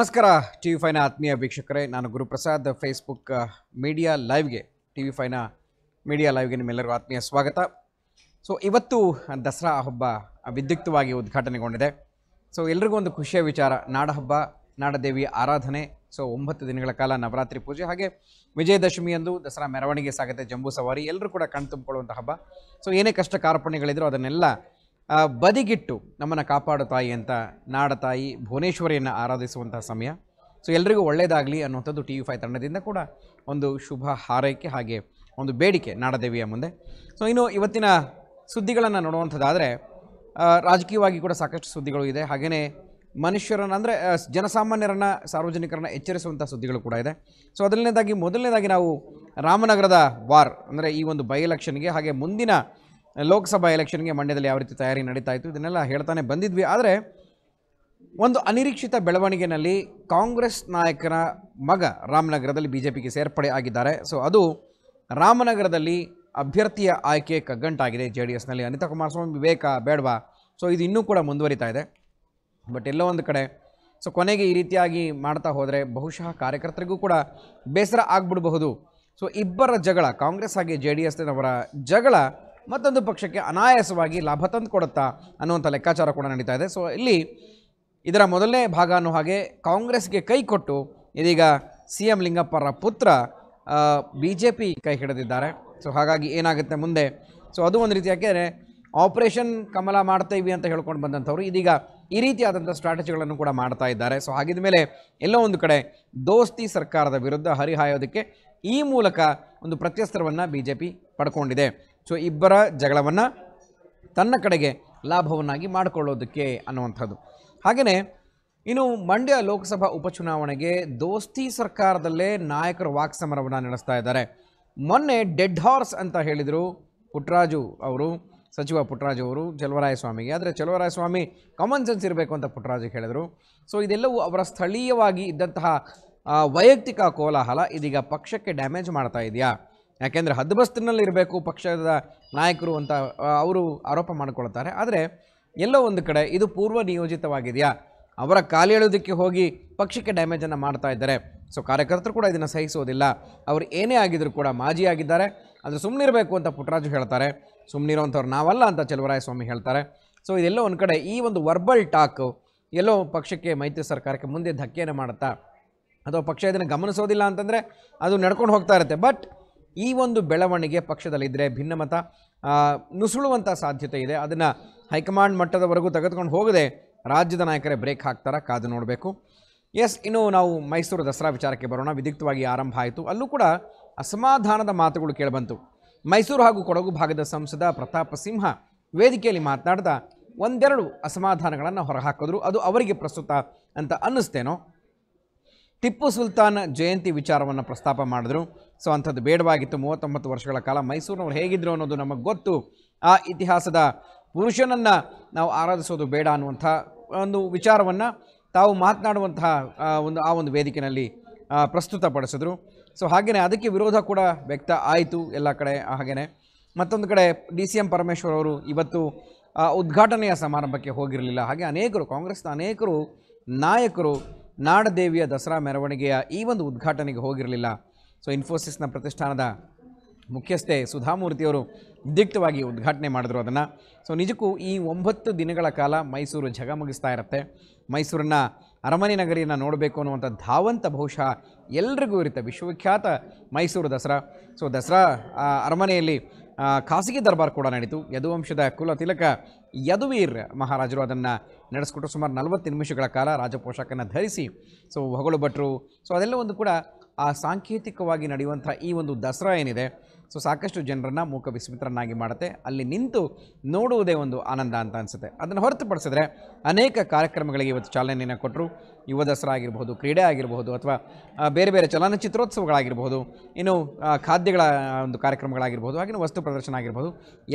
ನಮಸ್ಕಾರ T V fine ಆತ್ಮೀಯ ವೀಕ್ಷಕರೇ ನಾನು ಗುರುಪ್ರಸಾದ್ ಫೇಸ್ಬುಕ್ ಮೀಡಿಯಾ ಲೈವ್ಗೆ ಟಿ ವಿ ಫೈನ ಮೀಡಿಯಾ ಲೈವ್ಗೆ ನಿಮ್ಮೆಲ್ಲರಿಗೂ ಆತ್ಮೀಯ ಸ್ವಾಗತ ಸೊ ಇವತ್ತು ದಸರಾ ಹಬ್ಬ ವಿದ್ಯುಕ್ತವಾಗಿ ಉದ್ಘಾಟನೆಗೊಂಡಿದೆ ಸೊ ಎಲ್ರಿಗೂ ಒಂದು ಖುಷಿಯ ವಿಚಾರ ನಾಡಹಬ್ಬ ನಾಡದೇವಿಯ ಆರಾಧನೆ ಸೊ ಒಂಬತ್ತು ದಿನಗಳ ಕಾಲ ನವರಾತ್ರಿ ಪೂಜೆ ಹಾಗೆ ವಿಜಯದಶಮಿಯಂದು ದಸರಾ ಮೆರವಣಿಗೆ ಸಾಗುತ್ತೆ ಜಂಬೂ ಸವಾರಿ ಎಲ್ಲರೂ ಕೂಡ ಕಣ್ತುಂಬಿಕೊಳ್ಳುವಂಥ ಹಬ್ಬ ಸೊ ಏನೇ ಕಷ್ಟ ಕಾರ್ಪಣ್ಯಗಳಿದ್ರು ಅದನ್ನೆಲ್ಲ ಬದಿಗಿಟ್ಟು ನಮ್ಮನ್ನು ಕಾಪಾಡೋ ತಾಯಿ ಅಂತ ನಾಡ ತಾಯಿ ಭುವನೇಶ್ವರಿಯನ್ನು ಆರಾಧಿಸುವಂಥ ಸಮಯ ಸೊ ಎಲ್ರಿಗೂ ಒಳ್ಳೆಯದಾಗಲಿ ಅನ್ನುವಂಥದ್ದು ಟಿ ವಿ ಫೈ ತಂಡದಿಂದ ಕೂಡ ಒಂದು ಶುಭ ಹಾರೈಕೆ ಹಾಗೆ ಒಂದು ಬೇಡಿಕೆ ನಾಡದೇವಿಯ ಮುಂದೆ ಸೊ ಇನ್ನು ಇವತ್ತಿನ ಸುದ್ದಿಗಳನ್ನು ನೋಡುವಂಥದ್ದಾದರೆ ರಾಜಕೀಯವಾಗಿ ಕೂಡ ಸಾಕಷ್ಟು ಸುದ್ದಿಗಳು ಇದೆ ಹಾಗೆಯೇ ಮನುಷ್ಯರನ್ನು ಅಂದರೆ ಜನಸಾಮಾನ್ಯರನ್ನು ಸಾರ್ವಜನಿಕರನ್ನು ಎಚ್ಚರಿಸುವಂಥ ಸುದ್ದಿಗಳು ಕೂಡ ಇದೆ ಸೊ ಅದರನೇದಾಗಿ ಮೊದಲನೇದಾಗಿ ನಾವು ರಾಮನಗರದ ವಾರ್ ಅಂದರೆ ಈ ಒಂದು ಬೈ ಎಲೆಕ್ಷನ್ಗೆ ಹಾಗೆ ಮುಂದಿನ ಲೋಕಸಭಾ ಎಲೆಕ್ಷನ್ಗೆ ಮಂಡ್ಯದಲ್ಲಿ ಯಾವ ರೀತಿ ತಯಾರಿ ನಡೀತಾ ಇತ್ತು ಇದನ್ನೆಲ್ಲ ಹೇಳ್ತಾನೆ ಬಂದಿದ್ವಿ ಆದರೆ ಒಂದು ಅನಿರೀಕ್ಷಿತ ಬೆಳವಣಿಗೆಯಲ್ಲಿ ಕಾಂಗ್ರೆಸ್ ನಾಯಕನ ಮಗ ರಾಮನಗರದಲ್ಲಿ ಬಿ ಜೆ ಪಿಗೆ ಸೇರ್ಪಡೆ ಆಗಿದ್ದಾರೆ ಸೊ ಅದು ರಾಮನಗರದಲ್ಲಿ ಅಭ್ಯರ್ಥಿಯ ಆಯ್ಕೆ ಕಗ್ಗಂಟಾಗಿದೆ ಜೆ ಡಿ ಎಸ್ನಲ್ಲಿ ಅನಿತಾ ಕುಮಾರಸ್ವಾಮಿ ವಿವೇಕ ಬೇಡವಾ ಸೊ ಇದು ಇನ್ನೂ ಕೂಡ ಮುಂದುವರಿತಾ ಇದೆ ಬಟ್ ಎಲ್ಲೋ ಒಂದು ಕಡೆ ಸೊ ಕೊನೆಗೆ ಈ ರೀತಿಯಾಗಿ ಮಾಡ್ತಾ ಹೋದರೆ ಬಹುಶಃ ಕಾರ್ಯಕರ್ತರಿಗೂ ಕೂಡ ಬೇಸರ ಆಗ್ಬಿಡಬಹುದು ಸೊ ಇಬ್ಬರ ಜಗಳ ಕಾಂಗ್ರೆಸ್ ಹಾಗೆ ಜೆ ಡಿ ಎಸ್ನವರ ಜಗಳ ಮತ್ತೊಂದು ಪಕ್ಷಕ್ಕೆ ಅನಾಯಾಸವಾಗಿ ಲಾಭ ತಂದು ಕೊಡುತ್ತಾ ಅನ್ನುವಂಥ ಲೆಕ್ಕಾಚಾರ ಕೂಡ ನಡೀತಾ ಇದೆ ಸೊ ಇಲ್ಲಿ ಇದರ ಮೊದಲನೇ ಭಾಗ ಅನ್ನೋ ಹಾಗೆ ಕಾಂಗ್ರೆಸ್ಗೆ ಕೈ ಕೊಟ್ಟು ಇದೀಗ ಸಿ ಎಂ ಲಿಂಗಪ್ಪರ ಪುತ್ರ ಬಿ ಜೆ ಪಿ ಕೈ ಹಿಡಿದಿದ್ದಾರೆ ಸೊ ಹಾಗಾಗಿ ಏನಾಗುತ್ತೆ ಮುಂದೆ ಸೊ ಅದು ಒಂದು ರೀತಿ ಯಾಕೆಂದರೆ ಆಪರೇಷನ್ ಕಮಲ ಮಾಡ್ತೀವಿ ಅಂತ ಹೇಳ್ಕೊಂಡು ಬಂದಂಥವ್ರು ಇದೀಗ ಈ ರೀತಿಯಾದಂಥ ಸ್ಟ್ರಾಟಜಿಗಳನ್ನು ಕೂಡ ಮಾಡ್ತಾ ಇದ್ದಾರೆ ಸೊ ಹಾಗಿದ ಮೇಲೆ ಎಲ್ಲೋ ಒಂದು ಕಡೆ ದೋಸ್ತಿ ಸರ್ಕಾರದ ವಿರುದ್ಧ ಹರಿಹಾಯೋದಕ್ಕೆ ಈ ಮೂಲಕ ಒಂದು ಪ್ರತ್ಯಸ್ತ್ರವನ್ನು ಬಿ ಜೆ ಪಿ ಪಡ್ಕೊಂಡಿದೆ ಸೊ ಇಬ್ಬರ ಜಗಳವನ್ನು ತನ್ನ ಕಡೆಗೆ ಲಾಭವನ್ನಾಗಿ ಮಾಡಿಕೊಳ್ಳೋದಕ್ಕೆ ಅನ್ನುವಂಥದ್ದು ಹಾಗೆಯೇ ಇನ್ನು ಮಂಡ್ಯ ಲೋಕಸಭಾ ಉಪಚುನಾವಣೆಗೆ ದೋಸ್ತಿ ಸರ್ಕಾರದಲ್ಲೇ ನಾಯಕರು ವಾಕ್ಸಮರವನ್ನು ನಡೆಸ್ತಾ ಇದ್ದಾರೆ ಮೊನ್ನೆ ಡೆಡ್ ಹಾರ್ಸ್ ಅಂತ ಹೇಳಿದರು ಪುಟ್ಟರಾಜು ಅವರು ಸಚಿವ ಪುಟ್ಟರಾಜು ಅವರು ಸ್ವಾಮಿಗೆ ಆದರೆ ಸ್ವಾಮಿ ಕಾಮನ್ ಸೆನ್ಸ್ ಇರಬೇಕು ಅಂತ ಪುಟ್ಟರಾಜಿಗೆ ಹೇಳಿದರು ಸೊ ಇದೆಲ್ಲವೂ ಅವರ ಸ್ಥಳೀಯವಾಗಿ ಇದ್ದಂತಹ ವೈಯಕ್ತಿಕ ಕೋಲಾಹಲ ಇದೀಗ ಪಕ್ಷಕ್ಕೆ ಡ್ಯಾಮೇಜ್ ಮಾಡ್ತಾ ಇದೆಯಾ ಯಾಕೆಂದರೆ ಹದ್ಬಸ್ತಿನಲ್ಲಿ ಇರಬೇಕು ಪಕ್ಷದ ನಾಯಕರು ಅಂತ ಅವರು ಆರೋಪ ಮಾಡಿಕೊಳ್ತಾರೆ ಆದರೆ ಎಲ್ಲೋ ಒಂದು ಕಡೆ ಇದು ಪೂರ್ವ ನಿಯೋಜಿತವಾಗಿದೆಯಾ ಅವರ ಕಾಲೇಳೋದಕ್ಕೆ ಹೋಗಿ ಪಕ್ಷಕ್ಕೆ ಡ್ಯಾಮೇಜನ್ನು ಮಾಡ್ತಾ ಇದ್ದಾರೆ ಸೊ ಕಾರ್ಯಕರ್ತರು ಕೂಡ ಇದನ್ನು ಸಹಿಸೋದಿಲ್ಲ ಅವರು ಏನೇ ಆಗಿದ್ದರೂ ಕೂಡ ಮಾಜಿ ಆಗಿದ್ದಾರೆ ಅದು ಸುಮ್ಮನಿರಬೇಕು ಅಂತ ಪುಟ್ಟರಾಜು ಹೇಳ್ತಾರೆ ಸುಮ್ಮನಿರೋಂಥವ್ರು ನಾವಲ್ಲ ಅಂತ ಚಲುವರಾಯಸ್ವಾಮಿ ಹೇಳ್ತಾರೆ ಸೊ ಇದೆಲ್ಲೋ ಒಂದು ಕಡೆ ಈ ಒಂದು ವರ್ಬಲ್ ಟಾಕ್ ಎಲ್ಲೋ ಪಕ್ಷಕ್ಕೆ ಮೈತ್ರಿ ಸರ್ಕಾರಕ್ಕೆ ಮುಂದೆ ಧಕ್ಕೆಯನ್ನು ಮಾಡುತ್ತಾ ಅಥವಾ ಪಕ್ಷ ಇದನ್ನು ಗಮನಿಸೋದಿಲ್ಲ ಅಂತಂದರೆ ಅದು ನಡ್ಕೊಂಡು ಹೋಗ್ತಾ ಇರುತ್ತೆ ಬಟ್ ಈ ಒಂದು ಬೆಳವಣಿಗೆ ಪಕ್ಷದಲ್ಲಿದ್ದರೆ ಭಿನ್ನಮತ ನುಸುಳುವಂಥ ಸಾಧ್ಯತೆ ಇದೆ ಅದನ್ನು ಹೈಕಮಾಂಡ್ ಮಟ್ಟದವರೆಗೂ ತೆಗೆದುಕೊಂಡು ಹೋಗದೆ ರಾಜ್ಯದ ನಾಯಕರೇ ಬ್ರೇಕ್ ಹಾಕ್ತಾರ ಕಾದು ನೋಡಬೇಕು ಎಸ್ ಇನ್ನು ನಾವು ಮೈಸೂರು ದಸರಾ ವಿಚಾರಕ್ಕೆ ಬರೋಣ ವಿಧಿಕ್ತವಾಗಿ ಆರಂಭ ಆಯಿತು ಅಲ್ಲೂ ಕೂಡ ಅಸಮಾಧಾನದ ಮಾತುಗಳು ಕೇಳಿಬಂತು ಮೈಸೂರು ಹಾಗೂ ಕೊಡಗು ಭಾಗದ ಸಂಸದ ಪ್ರತಾಪ ಸಿಂಹ ವೇದಿಕೆಯಲ್ಲಿ ಮಾತನಾಡಿದ ಒಂದೆರಡು ಅಸಮಾಧಾನಗಳನ್ನು ಹೊರಹಾಕಿದ್ರು ಅದು ಅವರಿಗೆ ಪ್ರಸ್ತುತ ಅಂತ ಅನ್ನಿಸ್ತೇನೋ ಟಿಪ್ಪು ಸುಲ್ತಾನ್ ಜಯಂತಿ ವಿಚಾರವನ್ನು ಪ್ರಸ್ತಾಪ ಮಾಡಿದ್ರು ಸೊ ಅಂಥದ್ದು ಬೇಡವಾಗಿತ್ತು ಮೂವತ್ತೊಂಬತ್ತು ವರ್ಷಗಳ ಕಾಲ ಮೈಸೂರಿನವ್ರು ಹೇಗಿದ್ರು ಅನ್ನೋದು ನಮಗೆ ಗೊತ್ತು ಆ ಇತಿಹಾಸದ ಪುರುಷನನ್ನು ನಾವು ಆರಾಧಿಸೋದು ಬೇಡ ಅನ್ನುವಂಥ ಒಂದು ವಿಚಾರವನ್ನು ತಾವು ಮಾತನಾಡುವಂತಹ ಒಂದು ಆ ಒಂದು ವೇದಿಕೆಯಲ್ಲಿ ಪ್ರಸ್ತುತಪಡಿಸಿದ್ರು ಸೊ ಹಾಗೆಯೇ ಅದಕ್ಕೆ ವಿರೋಧ ಕೂಡ ವ್ಯಕ್ತ ಆಯಿತು ಎಲ್ಲ ಕಡೆ ಹಾಗೆಯೇ ಮತ್ತೊಂದು ಕಡೆ ಡಿ ಸಿ ಎಂ ಪರಮೇಶ್ವರ್ ಅವರು ಇವತ್ತು ಉದ್ಘಾಟನೆಯ ಸಮಾರಂಭಕ್ಕೆ ಹೋಗಿರಲಿಲ್ಲ ಹಾಗೆ ಅನೇಕರು ಕಾಂಗ್ರೆಸ್ನ ಅನೇಕರು ನಾಯಕರು ನಾಡದೇವಿಯ ದಸರಾ ಮೆರವಣಿಗೆಯ ಈ ಒಂದು ಉದ್ಘಾಟನೆಗೆ ಹೋಗಿರಲಿಲ್ಲ ಸೊ ಇನ್ಫೋಸಿಸ್ನ ಪ್ರತಿಷ್ಠಾನದ ಮುಖ್ಯಸ್ಥೆ ಸುಧಾಮೂರ್ತಿಯವರು ಉದ್ಯಕ್ತವಾಗಿ ಉದ್ಘಾಟನೆ ಮಾಡಿದ್ರು ಅದನ್ನು ಸೊ ನಿಜಕ್ಕೂ ಈ ಒಂಬತ್ತು ದಿನಗಳ ಕಾಲ ಮೈಸೂರು ಝಗಮಗಿಸ್ತಾ ಇರುತ್ತೆ ಮೈಸೂರಿನ ಅರಮನೆ ನಗರಿಯನ್ನು ನೋಡಬೇಕು ಅನ್ನುವಂಥ ಧಾವಂತ ಬಹುಶಃ ಎಲ್ರಿಗೂ ಇರುತ್ತೆ ವಿಶ್ವವಿಖ್ಯಾತ ಮೈಸೂರು ದಸರಾ ಸೊ ದಸರಾ ಅರಮನೆಯಲ್ಲಿ ಖಾಸಗಿ ದರ್ಬಾರ್ ಕೂಡ ನಡೀತು ಯದುವಂಶದ ಕುಲ ತಿಲಕ ಯದುವೀರ್ ಮಹಾರಾಜರು ಅದನ್ನು ನಡೆಸ್ಕೊಟ್ಟು ಸುಮಾರು ನಲವತ್ತು ನಿಮಿಷಗಳ ಕಾಲ ರಾಜಪೋಷಕನ ಧರಿಸಿ ಸೊ ಹೊಗಳು ಭಟ್ರು ಸೊ ಅದೆಲ್ಲ ಒಂದು ಕೂಡ ಆ ಸಾಂಕೇತಿಕವಾಗಿ ನಡೆಯುವಂಥ ಈ ಒಂದು ದಸರಾ ಏನಿದೆ ಸೊ ಸಾಕಷ್ಟು ಜನರನ್ನು ಮೂಕ ವಿಸ್ಮಿತರನ್ನಾಗಿ ಮಾಡುತ್ತೆ ಅಲ್ಲಿ ನಿಂತು ನೋಡುವುದೇ ಒಂದು ಆನಂದ ಅಂತ ಅನಿಸುತ್ತೆ ಅದನ್ನು ಹೊರತುಪಡಿಸಿದ್ರೆ ಅನೇಕ ಕಾರ್ಯಕ್ರಮಗಳಿಗೆ ಇವತ್ತು ಚಾಲನೆಯನ್ನು ಕೊಟ್ಟರು ಯುವ ದಸರಾ ಆಗಿರ್ಬೋದು ಕ್ರೀಡೆ ಆಗಿರಬಹುದು ಅಥವಾ ಬೇರೆ ಬೇರೆ ಚಲನಚಿತ್ರೋತ್ಸವಗಳಾಗಿರ್ಬೋದು ಇನ್ನು ಖಾದ್ಯಗಳ ಒಂದು ಕಾರ್ಯಕ್ರಮಗಳಾಗಿರ್ಬೋದು ಹಾಗೆಯೇ ವಸ್ತು ಪ್ರದರ್ಶನ ಆಗಿರ್ಬೋದು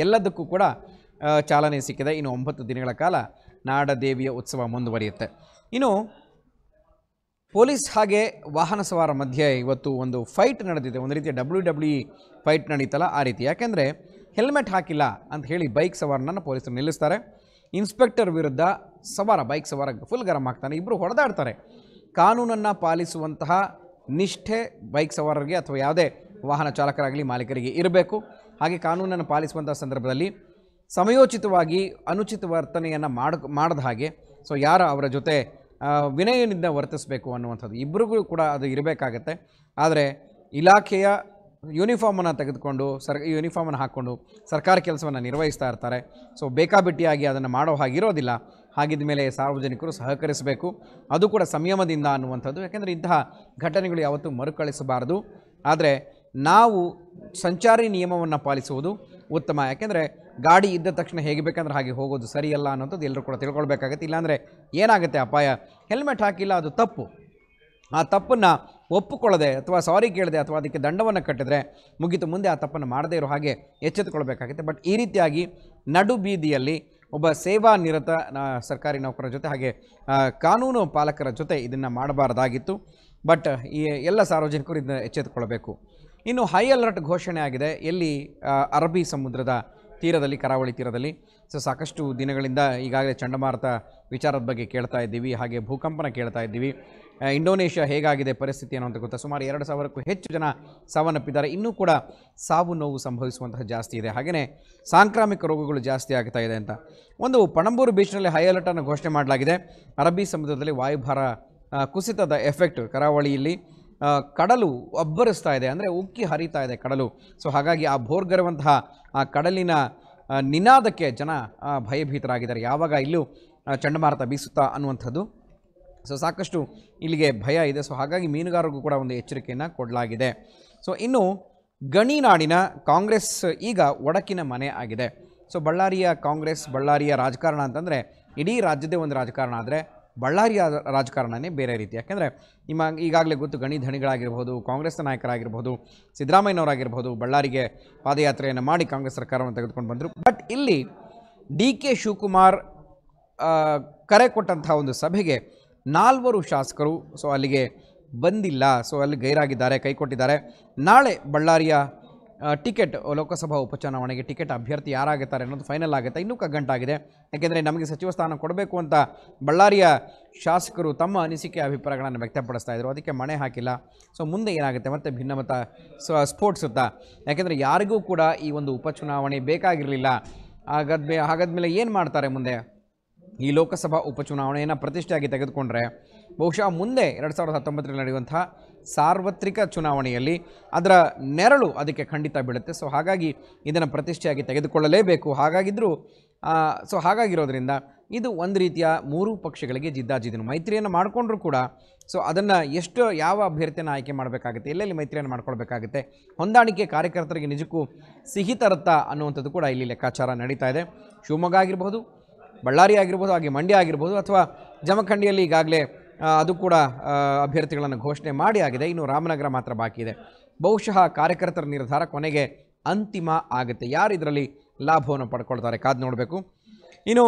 ಎಲ್ಲದಕ್ಕೂ ಕೂಡ ಚಾಲನೆ ಸಿಕ್ಕಿದೆ ಇನ್ನು ಒಂಬತ್ತು ದಿನಗಳ ಕಾಲ ನಾಡದೇವಿಯ ಉತ್ಸವ ಮುಂದುವರಿಯುತ್ತೆ ಇನ್ನು ಪೊಲೀಸ್ ಹಾಗೆ ವಾಹನ ಸವಾರ ಮಧ್ಯೆ ಇವತ್ತು ಒಂದು ಫೈಟ್ ನಡೆದಿದೆ ಒಂದು ರೀತಿಯ ಡಬ್ಲ್ಯೂ ಡಬ್ಲ್ಯೂ e ಫೈಟ್ ನಡೀತಲ್ಲ ಆ ರೀತಿ ಯಾಕೆಂದರೆ ಹೆಲ್ಮೆಟ್ ಹಾಕಿಲ್ಲ ಅಂತ ಹೇಳಿ ಬೈಕ್ ಸವಾರನನ್ನು ಪೊಲೀಸರು ನಿಲ್ಲಿಸ್ತಾರೆ ಇನ್ಸ್ಪೆಕ್ಟರ್ ವಿರುದ್ಧ ಸವಾರ ಬೈಕ್ ಸವಾರ ಫುಲ್ ಗರಂ ಆಗ್ತಾನೆ ಇಬ್ಬರು ಹೊಡೆದಾಡ್ತಾರೆ ಕಾನೂನನ್ನು ಪಾಲಿಸುವಂತಹ ನಿಷ್ಠೆ ಬೈಕ್ ಸವಾರರಿಗೆ ಅಥವಾ ಯಾವುದೇ ವಾಹನ ಚಾಲಕರಾಗಲಿ ಮಾಲೀಕರಿಗೆ ಇರಬೇಕು ಹಾಗೆ ಕಾನೂನನ್ನು ಪಾಲಿಸುವಂಥ ಸಂದರ್ಭದಲ್ಲಿ ಸಮಯೋಚಿತವಾಗಿ ಅನುಚಿತ ವರ್ತನೆಯನ್ನು ಮಾಡಿದ ಹಾಗೆ ಸೊ ಯಾರು ಅವರ ಜೊತೆ ವಿನಯದಿಂದ ವರ್ತಿಸಬೇಕು ಅನ್ನುವಂಥದ್ದು ಇಬ್ಬರಿಗೂ ಕೂಡ ಅದು ಇರಬೇಕಾಗತ್ತೆ ಆದರೆ ಇಲಾಖೆಯ ಯೂನಿಫಾರ್ಮನ್ನು ತೆಗೆದುಕೊಂಡು ಸರ್ ಯೂನಿಫಾರ್ಮನ್ನು ಹಾಕ್ಕೊಂಡು ಸರ್ಕಾರ ಕೆಲಸವನ್ನು ನಿರ್ವಹಿಸ್ತಾ ಇರ್ತಾರೆ ಸೊ ಬೇಕಾಬಿಟ್ಟಿಯಾಗಿ ಅದನ್ನು ಮಾಡೋ ಹಾಗಿರೋದಿಲ್ಲ ಹಾಗಿದ ಮೇಲೆ ಸಾರ್ವಜನಿಕರು ಸಹಕರಿಸಬೇಕು ಅದು ಕೂಡ ಸಂಯಮದಿಂದ ಅನ್ನುವಂಥದ್ದು ಯಾಕೆಂದರೆ ಇಂತಹ ಘಟನೆಗಳು ಯಾವತ್ತೂ ಮರುಕಳಿಸಬಾರದು ಆದರೆ ನಾವು ಸಂಚಾರಿ ನಿಯಮವನ್ನು ಪಾಲಿಸುವುದು ಉತ್ತಮ ಯಾಕೆಂದರೆ ಗಾಡಿ ಇದ್ದ ತಕ್ಷಣ ಹೇಗೆ ಬೇಕಂದ್ರೆ ಹಾಗೆ ಹೋಗೋದು ಸರಿಯಲ್ಲ ಅನ್ನೋಂಥದ್ದು ಎಲ್ಲರೂ ಕೂಡ ತಿಳ್ಕೊಳ್ಬೇಕಾಗತ್ತೆ ಇಲ್ಲಾಂದರೆ ಏನಾಗುತ್ತೆ ಅಪಾಯ ಹೆಲ್ಮೆಟ್ ಹಾಕಿಲ್ಲ ಅದು ತಪ್ಪು ಆ ತಪ್ಪನ್ನು ಒಪ್ಪಿಕೊಳ್ಳದೆ ಅಥವಾ ಸಾರಿ ಕೇಳದೆ ಅಥವಾ ಅದಕ್ಕೆ ದಂಡವನ್ನು ಕಟ್ಟಿದ್ರೆ ಮುಗಿತು ಮುಂದೆ ಆ ತಪ್ಪನ್ನು ಮಾಡದೇ ಇರೋ ಹಾಗೆ ಎಚ್ಚೆತ್ತುಕೊಳ್ಬೇಕಾಗುತ್ತೆ ಬಟ್ ಈ ರೀತಿಯಾಗಿ ನಡು ಬೀದಿಯಲ್ಲಿ ಒಬ್ಬ ಸೇವಾ ನಿರತ ಸರ್ಕಾರಿ ನೌಕರರ ಜೊತೆ ಹಾಗೆ ಕಾನೂನು ಪಾಲಕರ ಜೊತೆ ಇದನ್ನು ಮಾಡಬಾರ್ದಾಗಿತ್ತು ಬಟ್ ಈ ಎಲ್ಲ ಸಾರ್ವಜನಿಕರು ಇದನ್ನು ಎಚ್ಚೆತ್ತುಕೊಳ್ಬೇಕು ಇನ್ನು ಹೈ ಅಲರ್ಟ್ ಘೋಷಣೆ ಆಗಿದೆ ಎಲ್ಲಿ ಅರಬ್ಬಿ ಸಮುದ್ರದ ತೀರದಲ್ಲಿ ಕರಾವಳಿ ತೀರದಲ್ಲಿ ಸೊ ಸಾಕಷ್ಟು ದಿನಗಳಿಂದ ಈಗಾಗಲೇ ಚಂಡಮಾರುತ ವಿಚಾರದ ಬಗ್ಗೆ ಕೇಳ್ತಾ ಇದ್ದೀವಿ ಹಾಗೆ ಭೂಕಂಪನ ಕೇಳ್ತಾ ಇದ್ದೀವಿ ಇಂಡೋನೇಷ್ಯಾ ಹೇಗಾಗಿದೆ ಪರಿಸ್ಥಿತಿ ಅಂತ ಗೊತ್ತಾ ಸುಮಾರು ಎರಡು ಸಾವಿರಕ್ಕೂ ಹೆಚ್ಚು ಜನ ಸಾವನ್ನಪ್ಪಿದ್ದಾರೆ ಇನ್ನೂ ಕೂಡ ಸಾವು ನೋವು ಸಂಭವಿಸುವಂತಹ ಜಾಸ್ತಿ ಇದೆ ಹಾಗೆಯೇ ಸಾಂಕ್ರಾಮಿಕ ರೋಗಗಳು ಜಾಸ್ತಿ ಆಗ್ತಾ ಇದೆ ಅಂತ ಒಂದು ಪಣಂಬೂರು ಬೀಚ್ನಲ್ಲಿ ಹೈ ಅಲರ್ಟನ್ನು ಘೋಷಣೆ ಮಾಡಲಾಗಿದೆ ಅರಬ್ಬಿ ಸಮುದ್ರದಲ್ಲಿ ವಾಯುಭಾರ ಕುಸಿತದ ಎಫೆಕ್ಟ್ ಕರಾವಳಿಯಲ್ಲಿ ಕಡಲು ಅಬ್ಬರಿಸ್ತಾ ಇದೆ ಅಂದರೆ ಉಕ್ಕಿ ಹರಿತಾ ಇದೆ ಕಡಲು ಸೊ ಹಾಗಾಗಿ ಆ ಭೋರ್ಗರುವಂತಹ ಆ ಕಡಲಿನ ನಿನಾದಕ್ಕೆ ಜನ ಭಯಭೀತರಾಗಿದ್ದಾರೆ ಯಾವಾಗ ಇಲ್ಲೂ ಚಂಡಮಾರುತ ಬೀಸುತ್ತಾ ಅನ್ನುವಂಥದ್ದು ಸೊ ಸಾಕಷ್ಟು ಇಲ್ಲಿಗೆ ಭಯ ಇದೆ ಸೊ ಹಾಗಾಗಿ ಮೀನುಗಾರರಿಗೂ ಕೂಡ ಒಂದು ಎಚ್ಚರಿಕೆಯನ್ನು ಕೊಡಲಾಗಿದೆ ಸೊ ಇನ್ನು ಗಣಿನಾಡಿನ ಕಾಂಗ್ರೆಸ್ ಈಗ ಒಡಕಿನ ಮನೆ ಆಗಿದೆ ಸೊ ಬಳ್ಳಾರಿಯ ಕಾಂಗ್ರೆಸ್ ಬಳ್ಳಾರಿಯ ರಾಜಕಾರಣ ಅಂತಂದರೆ ಇಡೀ ರಾಜ್ಯದೇ ಒಂದು ರಾಜಕಾರಣ ಆದರೆ ಬಳ್ಳಾರಿಯ ರಾಜಕಾರಣವೇ ಬೇರೆ ರೀತಿ ಯಾಕೆಂದರೆ ನಿಮ್ಮ ಈಗಾಗಲೇ ಗೊತ್ತು ಧಣಿಗಳಾಗಿರ್ಬೋದು ಕಾಂಗ್ರೆಸ್ ನಾಯಕರಾಗಿರ್ಬೋದು ಸಿದ್ದರಾಮಯ್ಯನವರಾಗಿರ್ಬೋದು ಬಳ್ಳಾರಿಗೆ ಪಾದಯಾತ್ರೆಯನ್ನು ಮಾಡಿ ಕಾಂಗ್ರೆಸ್ ಸರ್ಕಾರವನ್ನು ತೆಗೆದುಕೊಂಡು ಬಂದರು ಬಟ್ ಇಲ್ಲಿ ಡಿ ಕೆ ಶಿವಕುಮಾರ್ ಕರೆ ಕೊಟ್ಟಂತಹ ಒಂದು ಸಭೆಗೆ ನಾಲ್ವರು ಶಾಸಕರು ಸೊ ಅಲ್ಲಿಗೆ ಬಂದಿಲ್ಲ ಸೊ ಅಲ್ಲಿ ಗೈರಾಗಿದ್ದಾರೆ ಕೈ ಕೊಟ್ಟಿದ್ದಾರೆ ನಾಳೆ ಬಳ್ಳಾರಿಯ ಟಿಕೆಟ್ ಲೋಕಸಭಾ ಉಪಚುನಾವಣೆಗೆ ಟಿಕೆಟ್ ಅಭ್ಯರ್ಥಿ ಯಾರಾಗುತ್ತಾರೆ ಅನ್ನೋದು ಫೈನಲ್ ಆಗುತ್ತೆ ಇನ್ನೂ ಕಗ್ಗಂಟಾಗಿದೆ ಯಾಕೆಂದರೆ ನಮಗೆ ಸಚಿವ ಸ್ಥಾನ ಕೊಡಬೇಕು ಅಂತ ಬಳ್ಳಾರಿಯ ಶಾಸಕರು ತಮ್ಮ ಅನಿಸಿಕೆ ಅಭಿಪ್ರಾಯಗಳನ್ನು ವ್ಯಕ್ತಪಡಿಸ್ತಾ ಇದ್ದರು ಅದಕ್ಕೆ ಮಣೆ ಹಾಕಿಲ್ಲ ಸೊ ಮುಂದೆ ಏನಾಗುತ್ತೆ ಮತ್ತೆ ಭಿನ್ನಮತ ಸ್ಫೋಟಿಸುತ್ತಾ ಯಾಕೆಂದರೆ ಯಾರಿಗೂ ಕೂಡ ಈ ಒಂದು ಉಪಚುನಾವಣೆ ಬೇಕಾಗಿರಲಿಲ್ಲ ಹಾಗಾದ್ಮೇ ಮೇಲೆ ಏನು ಮಾಡ್ತಾರೆ ಮುಂದೆ ಈ ಲೋಕಸಭಾ ಉಪಚುನಾವಣೆಯನ್ನು ಪ್ರತಿಷ್ಠೆಯಾಗಿ ತೆಗೆದುಕೊಂಡ್ರೆ ಬಹುಶಃ ಮುಂದೆ ಎರಡು ಸಾವಿರದ ಹತ್ತೊಂಬತ್ತರಲ್ಲಿ ನಡೆಯುವಂಥ ಸಾರ್ವತ್ರಿಕ ಚುನಾವಣೆಯಲ್ಲಿ ಅದರ ನೆರಳು ಅದಕ್ಕೆ ಖಂಡಿತ ಬೀಳುತ್ತೆ ಸೊ ಹಾಗಾಗಿ ಇದನ್ನು ಪ್ರತಿಷ್ಠೆಯಾಗಿ ತೆಗೆದುಕೊಳ್ಳಲೇಬೇಕು ಹಾಗಾಗಿದ್ದರೂ ಸೊ ಹಾಗಾಗಿರೋದ್ರಿಂದ ಇದು ಒಂದು ರೀತಿಯ ಮೂರು ಪಕ್ಷಗಳಿಗೆ ಜಿದ್ದಾಜಿದ್ದನು ಮೈತ್ರಿಯನ್ನು ಮಾಡಿಕೊಂಡ್ರೂ ಕೂಡ ಸೊ ಅದನ್ನು ಎಷ್ಟು ಯಾವ ಅಭ್ಯರ್ಥಿಯನ್ನು ಆಯ್ಕೆ ಮಾಡಬೇಕಾಗುತ್ತೆ ಎಲ್ಲೆಲ್ಲಿ ಮೈತ್ರಿಯನ್ನು ಮಾಡ್ಕೊಳ್ಬೇಕಾಗುತ್ತೆ ಹೊಂದಾಣಿಕೆ ಕಾರ್ಯಕರ್ತರಿಗೆ ನಿಜಕ್ಕೂ ಸಿಹಿ ತರುತ್ತಾ ಅನ್ನುವಂಥದ್ದು ಕೂಡ ಇಲ್ಲಿ ಲೆಕ್ಕಾಚಾರ ನಡೀತಾ ಇದೆ ಶಿವಮೊಗ್ಗ ಆಗಿರಬಹುದು ಬಳ್ಳಾರಿ ಆಗಿರ್ಬೋದು ಹಾಗೆ ಮಂಡ್ಯ ಆಗಿರ್ಬೋದು ಅಥವಾ ಜಮಖಂಡಿಯಲ್ಲಿ ಈಗಾಗಲೇ ಅದು ಕೂಡ ಅಭ್ಯರ್ಥಿಗಳನ್ನು ಘೋಷಣೆ ಮಾಡಿ ಆಗಿದೆ ಇನ್ನು ರಾಮನಗರ ಮಾತ್ರ ಬಾಕಿ ಇದೆ ಬಹುಶಃ ಕಾರ್ಯಕರ್ತರ ನಿರ್ಧಾರ ಕೊನೆಗೆ ಅಂತಿಮ ಆಗುತ್ತೆ ಯಾರು ಇದರಲ್ಲಿ ಲಾಭವನ್ನು ಪಡ್ಕೊಳ್ತಾರೆ ಕಾದು ನೋಡಬೇಕು ಇನ್ನು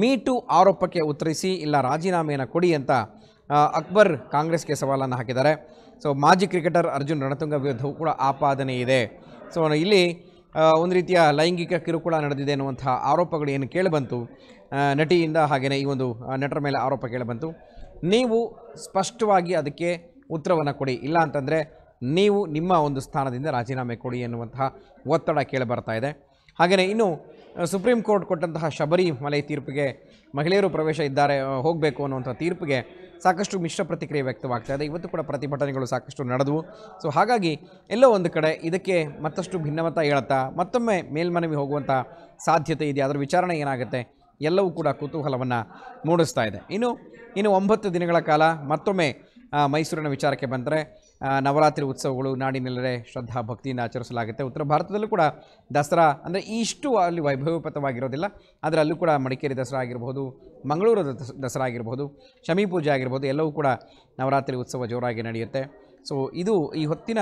ಮೀ ಟು ಆರೋಪಕ್ಕೆ ಉತ್ತರಿಸಿ ಇಲ್ಲ ರಾಜೀನಾಮೆಯನ್ನು ಕೊಡಿ ಅಂತ ಅಕ್ಬರ್ ಕಾಂಗ್ರೆಸ್ಗೆ ಸವಾಲನ್ನು ಹಾಕಿದ್ದಾರೆ ಸೊ ಮಾಜಿ ಕ್ರಿಕೆಟರ್ ಅರ್ಜುನ್ ರಣತುಂಗ ವಿರುದ್ಧವೂ ಕೂಡ ಆಪಾದನೆ ಇದೆ ಸೊ ಇಲ್ಲಿ ಒಂದು ರೀತಿಯ ಲೈಂಗಿಕ ಕಿರುಕುಳ ನಡೆದಿದೆ ಅನ್ನುವಂಥ ಆರೋಪಗಳು ಏನು ಕೇಳಿಬಂತು ನಟಿಯಿಂದ ಹಾಗೆಯೇ ಈ ಒಂದು ನಟರ ಮೇಲೆ ಆರೋಪ ಕೇಳಿಬಂತು ನೀವು ಸ್ಪಷ್ಟವಾಗಿ ಅದಕ್ಕೆ ಉತ್ತರವನ್ನು ಕೊಡಿ ಇಲ್ಲ ಅಂತಂದರೆ ನೀವು ನಿಮ್ಮ ಒಂದು ಸ್ಥಾನದಿಂದ ರಾಜೀನಾಮೆ ಕೊಡಿ ಎನ್ನುವಂತಹ ಒತ್ತಡ ಕೇಳಿ ಬರ್ತಾ ಇದೆ ಹಾಗೆಯೇ ಇನ್ನು ಸುಪ್ರೀಂ ಕೋರ್ಟ್ ಕೊಟ್ಟಂತಹ ಶಬರಿಮಲೆ ತೀರ್ಪಿಗೆ ಮಹಿಳೆಯರು ಪ್ರವೇಶ ಇದ್ದಾರೆ ಹೋಗಬೇಕು ಅನ್ನುವಂಥ ತೀರ್ಪಿಗೆ ಸಾಕಷ್ಟು ಮಿಶ್ರ ಪ್ರತಿಕ್ರಿಯೆ ವ್ಯಕ್ತವಾಗ್ತಾ ಇದೆ ಇವತ್ತು ಕೂಡ ಪ್ರತಿಭಟನೆಗಳು ಸಾಕಷ್ಟು ನಡೆದವು ಸೊ ಹಾಗಾಗಿ ಎಲ್ಲೋ ಒಂದು ಕಡೆ ಇದಕ್ಕೆ ಮತ್ತಷ್ಟು ಭಿನ್ನಮತ ಹೇಳುತ್ತಾ ಮತ್ತೊಮ್ಮೆ ಮೇಲ್ಮನವಿ ಹೋಗುವಂಥ ಸಾಧ್ಯತೆ ಇದೆ ಅದರ ವಿಚಾರಣೆ ಏನಾಗುತ್ತೆ ಎಲ್ಲವೂ ಕೂಡ ಕುತೂಹಲವನ್ನು ಮೂಡಿಸ್ತಾ ಇದೆ ಇನ್ನು ಇನ್ನು ಒಂಬತ್ತು ದಿನಗಳ ಕಾಲ ಮತ್ತೊಮ್ಮೆ ಮೈಸೂರಿನ ವಿಚಾರಕ್ಕೆ ಬಂದರೆ ನವರಾತ್ರಿ ಉತ್ಸವಗಳು ನಾಡಿನೆಲ್ಲರೆ ಶ್ರದ್ಧಾ ಭಕ್ತಿಯಿಂದ ಆಚರಿಸಲಾಗುತ್ತೆ ಉತ್ತರ ಭಾರತದಲ್ಲೂ ಕೂಡ ದಸರಾ ಅಂದರೆ ಇಷ್ಟು ಅಲ್ಲಿ ವೈಭವಪತವಾಗಿರೋದಿಲ್ಲ ಆದರೆ ಅಲ್ಲೂ ಕೂಡ ಮಡಿಕೇರಿ ದಸರಾ ಆಗಿರ್ಬೋದು ಮಂಗಳೂರು ದಸರಾ ಆಗಿರ್ಬೋದು ಶಮಿ ಪೂಜೆ ಆಗಿರ್ಬೋದು ಎಲ್ಲವೂ ಕೂಡ ನವರಾತ್ರಿ ಉತ್ಸವ ಜೋರಾಗಿ ನಡೆಯುತ್ತೆ ಸೊ ಇದು ಈ ಹೊತ್ತಿನ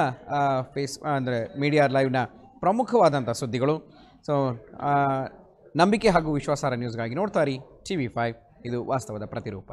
ಫೇಸ್ ಅಂದರೆ ಮೀಡಿಯಾ ಲೈವ್ನ ಪ್ರಮುಖವಾದಂಥ ಸುದ್ದಿಗಳು ಸೊ ನಂಬಿಕೆ ಹಾಗೂ ವಿಶ್ವಾಸಾರ್ಹ ನ್ಯೂಸ್ಗಾಗಿ ನೋಡ್ತಾರಿ ಟಿ ವಿ ಫೈವ್ ಇದು ವಾಸ್ತವದ ಪ್ರತಿರೂಪ